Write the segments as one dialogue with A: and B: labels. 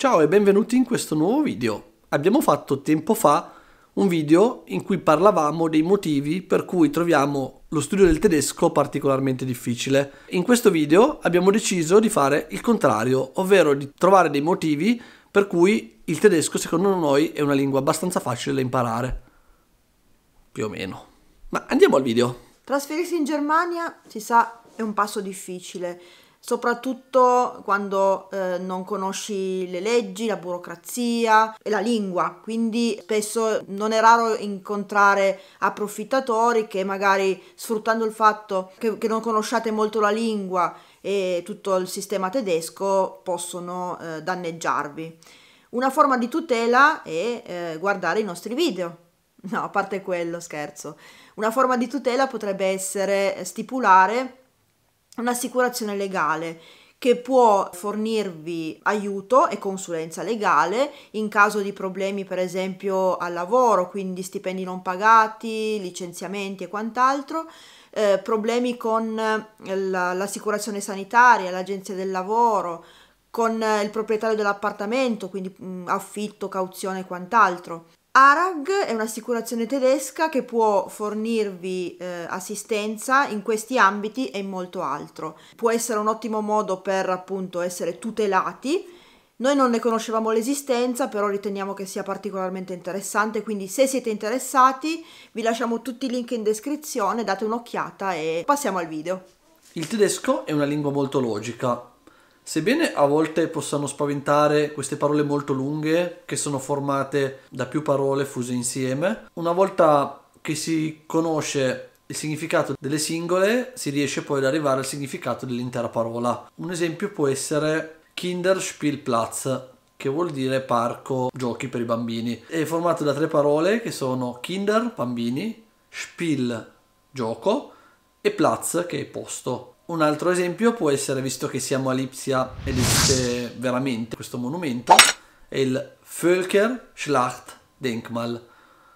A: Ciao e benvenuti in questo nuovo video. Abbiamo fatto tempo fa un video in cui parlavamo dei motivi per cui troviamo lo studio del tedesco particolarmente difficile. In questo video abbiamo deciso di fare il contrario, ovvero di trovare dei motivi per cui il tedesco secondo noi è una lingua abbastanza facile da imparare. Più o meno. Ma andiamo al video.
B: Trasferirsi in Germania, si sa, è un passo difficile soprattutto quando eh, non conosci le leggi, la burocrazia e la lingua, quindi spesso non è raro incontrare approfittatori che magari sfruttando il fatto che, che non conosciate molto la lingua e tutto il sistema tedesco possono eh, danneggiarvi. Una forma di tutela è eh, guardare i nostri video. No, a parte quello, scherzo. Una forma di tutela potrebbe essere stipulare un'assicurazione legale che può fornirvi aiuto e consulenza legale in caso di problemi per esempio al lavoro, quindi stipendi non pagati, licenziamenti e quant'altro, eh, problemi con eh, la, l'assicurazione sanitaria, l'agenzia del lavoro, con eh, il proprietario dell'appartamento, quindi mh, mm, affitto, cauzione e quant'altro. ARAG è un'assicurazione tedesca che può fornirvi eh, assistenza in questi ambiti e in molto altro. Può essere un ottimo modo per appunto essere tutelati. Noi non ne conoscevamo l'esistenza, però riteniamo che sia particolarmente interessante, quindi se siete interessati vi lasciamo tutti i link in descrizione, date un'occhiata e passiamo al video.
A: Il tedesco è una lingua molto logica, Sebbene a volte possano spaventare queste parole molto lunghe, che sono formate da più parole fuse insieme, una volta che si conosce il significato delle singole, si riesce poi ad arrivare al significato dell'intera parola. Un esempio può essere Kinderspielplatz, che vuol dire parco giochi per i bambini. È formato da tre parole che sono Kinder, bambini, Spiel, gioco, e Platz, che è posto. Un altro esempio può essere, visto che siamo a Lipsia ed esiste veramente questo monumento, è il Völker Schlacht Denkmal.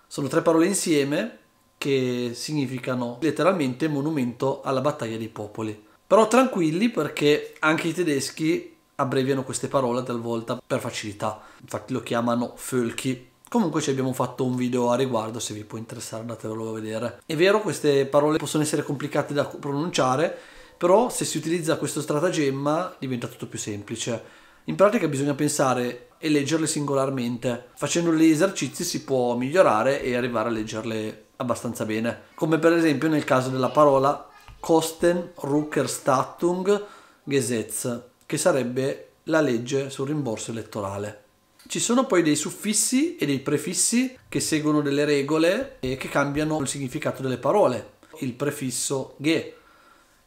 A: Sono tre parole insieme che significano letteralmente monumento alla battaglia dei popoli. Però tranquilli perché anche i tedeschi abbreviano queste parole talvolta per facilità. Infatti lo chiamano Völki. Comunque ci abbiamo fatto un video a riguardo, se vi può interessare andatevelo a vedere. È vero, queste parole possono essere complicate da pronunciare, però se si utilizza questo stratagemma diventa tutto più semplice. In pratica bisogna pensare e leggerle singolarmente. Facendo gli esercizi si può migliorare e arrivare a leggerle abbastanza bene. Come per esempio nel caso della parola Kosten Ruckerstattung Gesetz, che sarebbe la legge sul rimborso elettorale. Ci sono poi dei suffissi e dei prefissi che seguono delle regole e che cambiano il significato delle parole. Il prefisso ge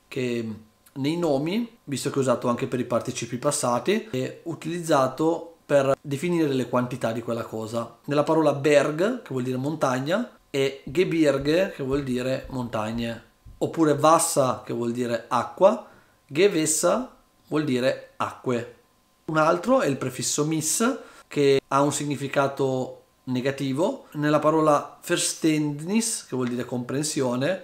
A: che nei nomi, visto che è usato anche per i participi passati, è utilizzato per definire le quantità di quella cosa. Nella parola Berg, che vuol dire montagna, e Gebirge, che vuol dire montagne, oppure Vassa, che vuol dire acqua, Gevessa vuol dire acque. Un altro è il prefisso Miss, che ha un significato negativo. Nella parola Verständnis, che vuol dire comprensione,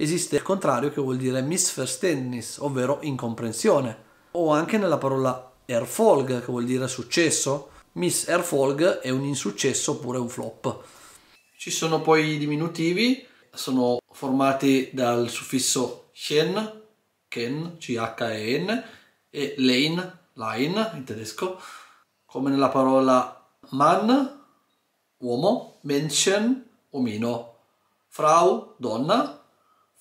A: esiste il contrario che vuol dire Missverständnis, ovvero incomprensione, o anche nella parola Erfolg, che vuol dire successo. Miss Erfolg è un insuccesso oppure un flop. Ci sono poi i diminutivi, sono formati dal suffisso chen, ken, c-h-e-n, e lane, line in tedesco, come nella parola man, uomo, Menschen, omino, Frau, donna,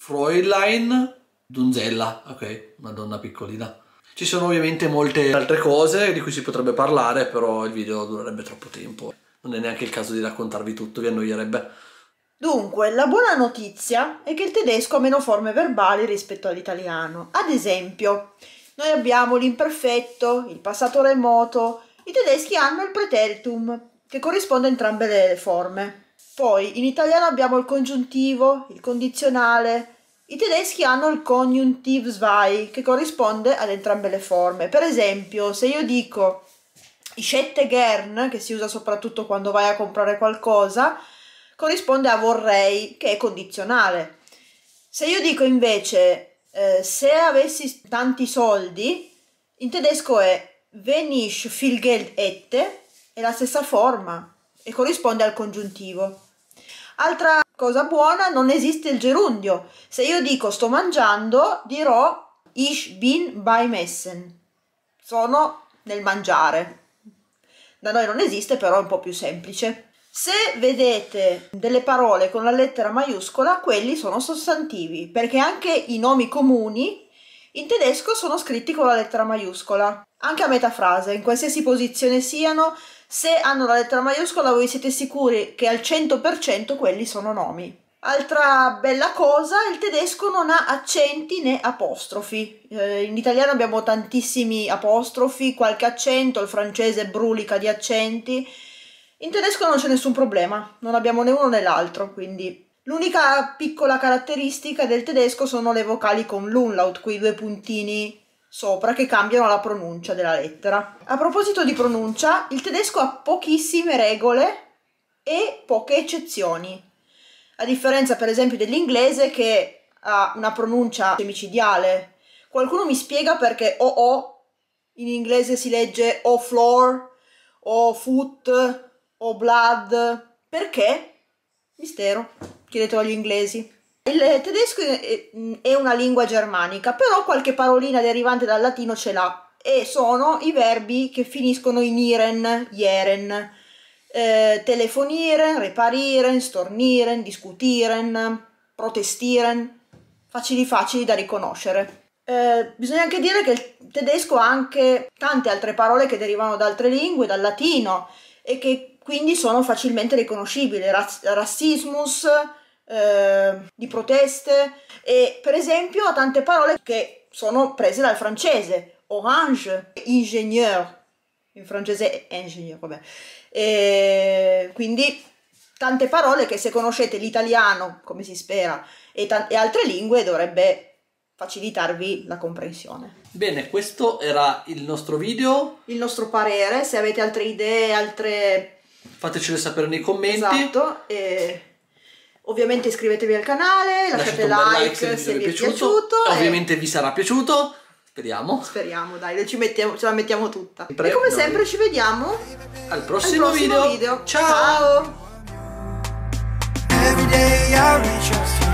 A: Fräulein Donzella, ok, una donna piccolina. Ci sono ovviamente molte altre cose di cui si potrebbe parlare, però il video durerebbe troppo tempo. Non è neanche il caso di raccontarvi tutto, vi annoierebbe.
B: Dunque, la buona notizia è che il tedesco ha meno forme verbali rispetto all'italiano. Ad esempio, noi abbiamo l'imperfetto, il passato remoto, i tedeschi hanno il preteritum, che corrisponde a entrambe le forme. Poi in italiano abbiamo il congiuntivo, il condizionale. I tedeschi hanno il conjunctive zwei che corrisponde ad entrambe le forme. Per esempio, se io dico ich hätte gern, che si usa soprattutto quando vai a comprare qualcosa, corrisponde a vorrei, che è condizionale. Se io dico invece eh, se avessi tanti soldi, in tedesco è wenn ich viel Geld hätte, è la stessa forma e corrisponde al congiuntivo. Altra cosa buona, non esiste il gerundio. Se io dico sto mangiando, dirò ich bin beim Essen. Sono nel mangiare. Da noi non esiste, però è un po' più semplice. Se vedete delle parole con la lettera maiuscola, quelli sono sostantivi, perché anche i nomi comuni in tedesco sono scritti con la lettera maiuscola, anche a metà frase, in qualsiasi posizione siano, se hanno la lettera maiuscola voi siete sicuri che al 100% quelli sono nomi. Altra bella cosa, il tedesco non ha accenti né apostrofi. Eh, in italiano abbiamo tantissimi apostrofi, qualche accento, il francese brulica di accenti. In tedesco non c'è nessun problema, non abbiamo né uno né l'altro, quindi L'unica piccola caratteristica del tedesco sono le vocali con l'unlaut, quei due puntini sopra che cambiano la pronuncia della lettera. A proposito di pronuncia, il tedesco ha pochissime regole e poche eccezioni, a differenza per esempio dell'inglese che ha una pronuncia semicidiale. Qualcuno mi spiega perché OO in inglese si legge o floor, o foot, o blood. Perché? Mistero chiedetelo agli inglesi. Il eh, tedesco è una lingua germanica, però qualche parolina derivante dal latino ce l'ha e sono i verbi che finiscono in iren, ieren, eh, telefoniren, repariren, storniren, discutiren, protestiren, facili facili da riconoscere. Eh, bisogna anche dire che il tedesco ha anche tante altre parole che derivano da altre lingue, dal latino, e che quindi sono facilmente riconoscibili, Raz- rassismus, eh, di proteste e per esempio ha tante parole che sono prese dal francese, orange, ingénieur, in francese è ingénieur, vabbè. E quindi tante parole che se conoscete l'italiano, come si spera, e, t- e altre lingue dovrebbe facilitarvi la comprensione.
A: Bene, questo era il nostro video.
B: Il nostro parere, se avete altre idee, altre...
A: Fatecelo sapere nei commenti.
B: Esatto, e Ovviamente iscrivetevi al canale, lasciate, lasciate like, like, se vi è piaciuto. piaciuto e... Ovviamente
A: vi sarà piaciuto. Speriamo.
B: Speriamo, dai, ci mettiamo, ce la mettiamo tutta. Sempre e come noi. sempre ci vediamo al prossimo, al prossimo video. video. Ciao!
A: Ciao.